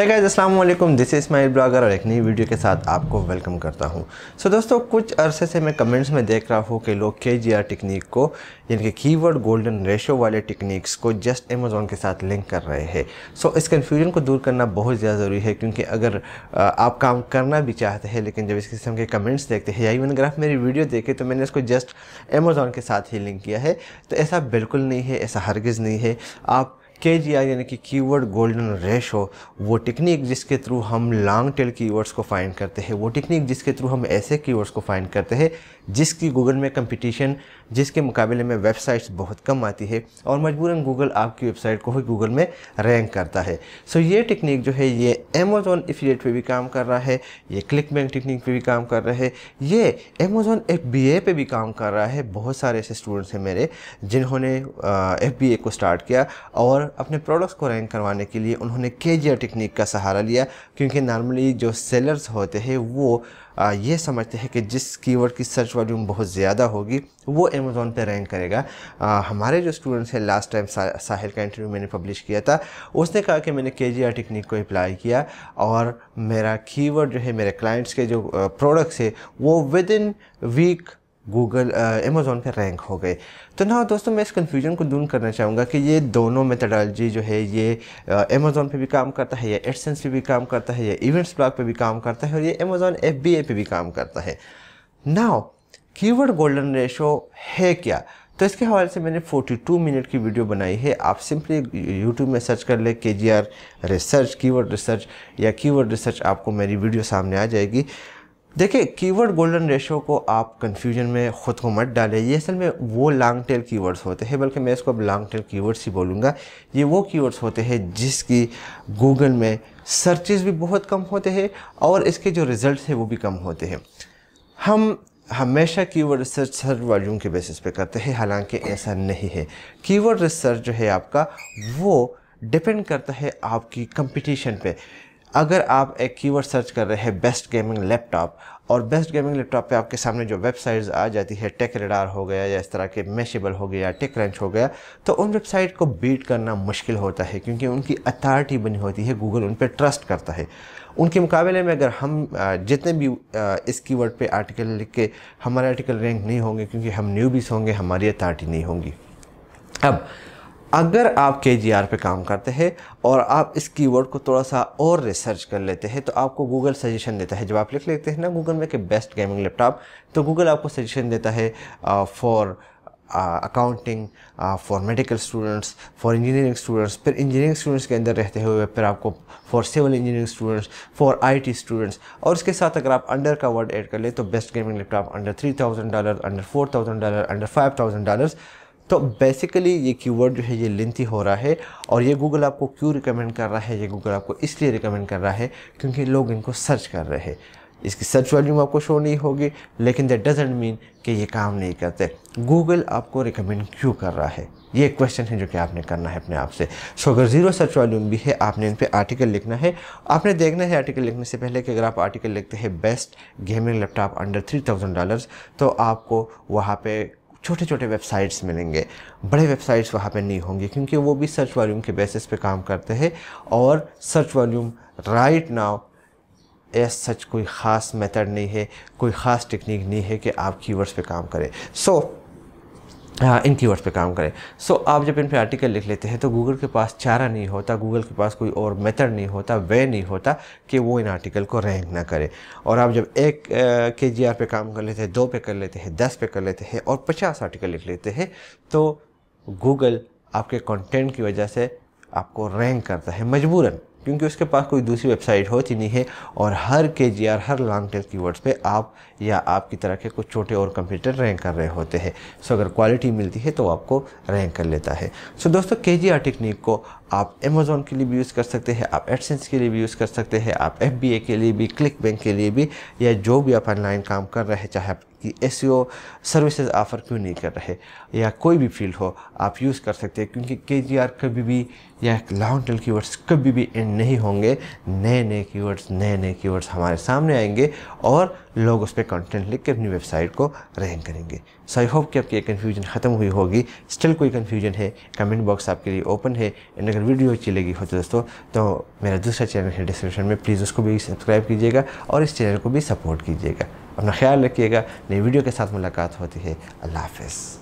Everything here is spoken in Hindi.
है guys Aslam this is my blogger और एक नई वीडियो के साथ आपको वेलकम करता हूँ सो so, दोस्तों कुछ अरसे से मैं कमेंट्स में देख रहा हूँ कि लोग के जी आर टेक्निक को यानी कि की वर्ड गोल्डन रेशो वाले टेक्निक्स को जस्ट अमेजोन के साथ लिंक कर रहे हैं सो so, इस कन्फ्यूजन को दूर करना बहुत ज़्यादा ज़रूरी है क्योंकि अगर आप काम करना भी चाहते हैं लेकिन जब इस किस्म के कमेंट्स देखते हैं या इवन अगर आप मेरी वीडियो देखें तो मैंने इसको जस्ट अमेजोन के साथ ही लिंक किया है तो ऐसा बिल्कुल नहीं है ऐसा हरगज़ नहीं है आप के जी आर यानी कि कीवर्ड गोल्डन रेशो वो टेक्निक जिसके थ्रू हम लॉन्ग टेल कीवर्ड्स को फाइंड करते हैं वो टेक्निक जिसके थ्रू हम ऐसे कीवर्ड्स को फाइंड करते हैं जिसकी गूगल में कंपटीशन जिसके मुकाबले में वेबसाइट्स बहुत कम आती है और मजबूरन गूगल आपकी वेबसाइट को ही गूगल में रैंक करता है सो so ये टेक्निक जो है ये अमेज़ोन एफिलेट पे भी काम कर रहा है ये क्लिक बैंक टेक्निक पे भी काम कर रहा है ये अमेज़ोन एफ बी ए पे भी काम कर रहा है बहुत सारे ऐसे स्टूडेंट्स हैं मेरे जिन्होंने एफ बी ए को स्टार्ट किया और अपने प्रोडक्ट्स को रैंक करवाने के लिए उन्होंने के टेक्निक का सहारा लिया क्योंकि नॉर्मली जो सेलर्स होते हैं वो ये समझते हैं कि जिस कीवर्ड की सर्च वॉल्यूम बहुत ज़्यादा होगी वो अमेज़ोन पे रैंक करेगा आ, हमारे जो स्टूडेंट्स हैं लास्ट टाइम सा, साहिल का इंटरव्यू मैंने पब्लिश किया था उसने कहा कि मैंने के टेक्निक को अप्लाई किया और मेरा कीवर्ड जो है मेरे क्लाइंट्स के जो प्रोडक्ट्स है वो within week Google Amazon uh, पे रैंक हो गए तो ना दोस्तों मैं इस कन्फ्यूजन को दूर करना चाहूँगा कि ये दोनों मेथडोलॉजी जो है ये अमेज़ोन uh, पे भी काम करता है या एडसेंस पे भी काम करता है या इवेंट्स ब्लॉग पे भी काम करता है और ये अमेज़ोन एफ बी ए पे भी काम करता है नाउ कीवर्ड गोल्डन रेशो है क्या तो इसके हवाले से मैंने 42 मिनट की वीडियो बनाई है आप सिंपली यूट्यूब में सर्च कर ले K G R research keyword research या कीवर्ड रिसर्च आपको मेरी वीडियो सामने आ जाएगी देखिए कीवर्ड गोल्डन रेशो को आप कन्फ्यूजन में ख़ुद को मत डालें ये असल में वो लॉन्ग टेल कीवर्ड्स होते हैं बल्कि मैं इसको अब लॉन्ग टेल कीवर्ड्स ही बोलूँगा ये वो कीवर्ड्स होते हैं जिसकी गूगल में सर्चेज भी बहुत कम होते हैं और इसके जो रिज़ल्ट हैं वो भी कम होते हैं हम हमेशा कीवर्ड रिसर्च सर्च वॉल्यूम के बेसिस पे करते हैं हालांकि ऐसा नहीं है कीवर्ड रिसर्च जो है आपका वो डिपेंड करता है आपकी कंपटीशन पे अगर आप एक कीवर्ड सर्च कर रहे हैं बेस्ट गेमिंग लैपटॉप और बेस्ट गेमिंग लैपटॉप पे आपके सामने जो वेबसाइट्स आ जाती है टेक रेडार हो गया या इस तरह के मेशेबल हो गया टेक रंच हो गया तो उन वेबसाइट को बीट करना मुश्किल होता है क्योंकि उनकी अथॉरिटी बनी होती है गूगल उन पर ट्रस्ट करता है उनके मुकाबले में अगर हम जितने भी इस कीवर्ड पे आर्टिकल लिख के हमारे आर्टिकल रैंक नहीं होंगे क्योंकि हम न्यू होंगे हमारी अथॉरिटी नहीं होंगी अब अगर आप के जी आर पर काम करते हैं और आप इस कीवर्ड को थोड़ा सा और रिसर्च कर लेते हैं तो आपको गूगल सजेशन देता है जब आप लिख लेते हैं ना गूगल में कि बेस्ट गेमिंग लैपटॉप तो गूगल आपको सजेशन देता है for accounting for medical students for engineering students फिर इंजीनियरिंग स्टूडेंट्स के अंदर रहते हुए फिर आपको for civil engineering students for IT students और उसके साथ अगर आप अंडर का वर्ड ऐड कर ले तो best gaming laptop under three thousand dollar under four thousand dollar under five thousand dollars तो बेसिकली ये कीवर्ड जो है ये लेंथी हो रहा है और ये गूगल आपको क्यों रिकमेंड कर रहा है ये गूगल आपको इसलिए रिकमेंड कर रहा है क्योंकि लोग इनको सर्च कर रहे हैं इसकी सर्च वॉल्यूम आपको शो नहीं होगी लेकिन दैट डजेंट मीन कि ये काम नहीं करते गूगल आपको रिकमेंड क्यों कर रहा है ये क्वेश्चन है जो कि आपने करना है अपने आप से सो अगर ज़ीरो सर्च वॉल्यूम भी है आपने इन पर आर्टिकल लिखना है आपने देखना है आर्टिकल लिखने से पहले कि अगर आप आर्टिकल लिखते हैं best gaming laptop under three thousand dollars तो आपको वहाँ पर छोटे छोटे वेबसाइट्स मिलेंगे बड़े वेबसाइट्स वहाँ पे नहीं होंगे क्योंकि वो भी सर्च वॉल्यूम के बेसिस पे काम करते हैं और search volume right now as such कोई ख़ास मेथड नहीं है कोई ख़ास टेक्निक नहीं है कि आप कीवर्ड्स पे काम करें सो so, हाँ, इन कीवर्ड्स पे काम करें सो so, आप जब इन पे आर्टिकल लिख लेते हैं तो गूगल के पास चारा नहीं होता गूगल के पास कोई और मेथड नहीं होता वे नहीं होता कि वो इन आर्टिकल को रैंक ना करे और आप जब एक के जी आर पे काम कर लेते हैं दो पे कर लेते हैं दस पे कर लेते हैं और पचास आर्टिकल लिख लेते हैं तो गूगल आपके कंटेंट की वजह से आपको रैंक करता है मजबूरन क्योंकि उसके पास कोई दूसरी वेबसाइट होती नहीं है और हर के जी आर हर लॉन्ग टेल कीवर्ड्स पे आप या आपकी तरह के कुछ छोटे और कंप्यूटर रैंक कर रहे होते हैं सो अगर क्वालिटी मिलती है तो आपको रैंक कर लेता है सो दोस्तों के जी आर टेक्निक को आप अमेज़ोन के लिए भी यूज़ कर सकते हैं आप एडसेंस के लिए भी यूज़ कर सकते हैं आप एफ बी ए के लिए भी क्लिक बैंक के लिए भी या जो भी आप ऑनलाइन काम कर रहे हैं चाहे आप कि एस सर्विसेज ऑफ़र क्यों नहीं कर रहे या कोई भी फील्ड हो आप यूज़ कर सकते हैं क्योंकि के कभी भी या लॉन्ग टेल कीवर्ड्स कभी भी एंड नहीं होंगे नए नए कीवर्ड्स नए नए कीवर्ड्स हमारे सामने आएंगे और लोग उस पर कंटेंट लिख के अपनी वेबसाइट को रैंक करेंगे सो आई होप कि आपकी ये कन्फ्यूजन ख़त्म हुई होगी स्टिल कोई कन्फ्यूजन है कमेंट बॉक्स आपके लिए ओपन है एंड अगर वीडियो अच्छी लगी हो तो दोस्तों तो मेरा दूसरा चैनल है डिस्क्रिप्शन में प्लीज़ उसको भी सब्सक्राइब कीजिएगा और इस चैनल को भी सपोर्ट कीजिएगा अपना ख्याल रखिएगा नई वीडियो के साथ मुलाकात होती है अल्लाह हाफिज़